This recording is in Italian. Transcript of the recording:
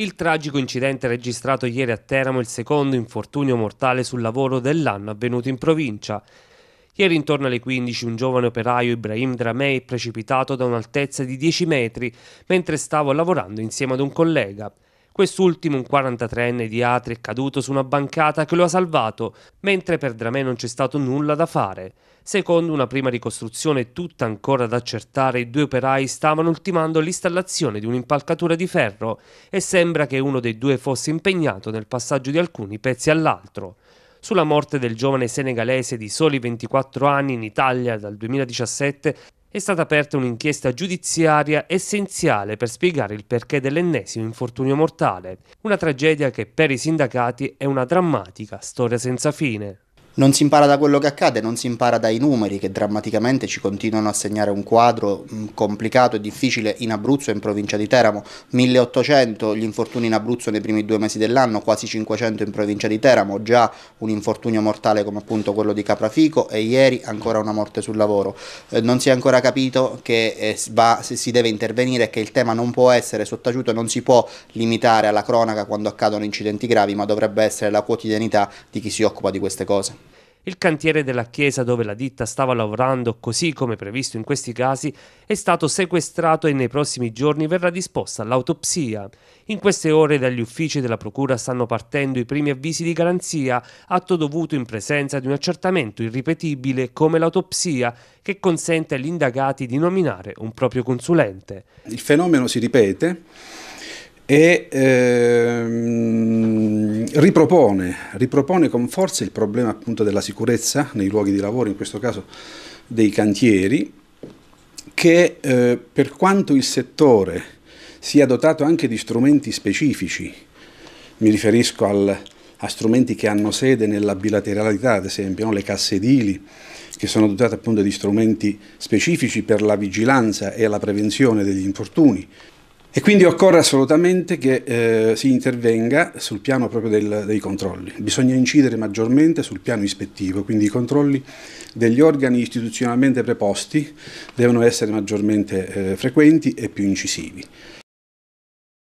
Il tragico incidente registrato ieri a Teramo è il secondo infortunio mortale sul lavoro dell'anno avvenuto in provincia. Ieri intorno alle 15 un giovane operaio Ibrahim Dramei è precipitato da un'altezza di 10 metri mentre stavo lavorando insieme ad un collega. Quest'ultimo, un 43enne di Atri, è caduto su una bancata che lo ha salvato, mentre per Dramè non c'è stato nulla da fare. Secondo una prima ricostruzione tutta ancora da accertare, i due operai stavano ultimando l'installazione di un'impalcatura di ferro e sembra che uno dei due fosse impegnato nel passaggio di alcuni pezzi all'altro. Sulla morte del giovane senegalese di soli 24 anni in Italia dal 2017 è stata aperta un'inchiesta giudiziaria essenziale per spiegare il perché dell'ennesimo infortunio mortale, una tragedia che per i sindacati è una drammatica storia senza fine. Non si impara da quello che accade, non si impara dai numeri che drammaticamente ci continuano a segnare un quadro mm, complicato e difficile in Abruzzo e in provincia di Teramo. 1800 gli infortuni in Abruzzo nei primi due mesi dell'anno, quasi 500 in provincia di Teramo, già un infortunio mortale come appunto quello di Caprafico e ieri ancora una morte sul lavoro. Eh, non si è ancora capito che eh, va, si deve intervenire e che il tema non può essere sottaciuto, non si può limitare alla cronaca quando accadono incidenti gravi, ma dovrebbe essere la quotidianità di chi si occupa di queste cose. Il cantiere della chiesa dove la ditta stava lavorando, così come previsto in questi casi, è stato sequestrato e nei prossimi giorni verrà disposta l'autopsia. In queste ore dagli uffici della Procura stanno partendo i primi avvisi di garanzia, atto dovuto in presenza di un accertamento irripetibile come l'autopsia, che consente agli indagati di nominare un proprio consulente. Il fenomeno si ripete e ehm ripropone, ripropone, con forza il problema appunto della sicurezza nei luoghi di lavoro, in questo caso dei cantieri, che eh, per quanto il settore sia dotato anche di strumenti specifici, mi riferisco al, a strumenti che hanno sede nella bilateralità, ad esempio no? le casse edili, che sono dotate appunto di strumenti specifici per la vigilanza e la prevenzione degli infortuni, e quindi occorre assolutamente che eh, si intervenga sul piano proprio del, dei controlli. Bisogna incidere maggiormente sul piano ispettivo, quindi i controlli degli organi istituzionalmente preposti devono essere maggiormente eh, frequenti e più incisivi.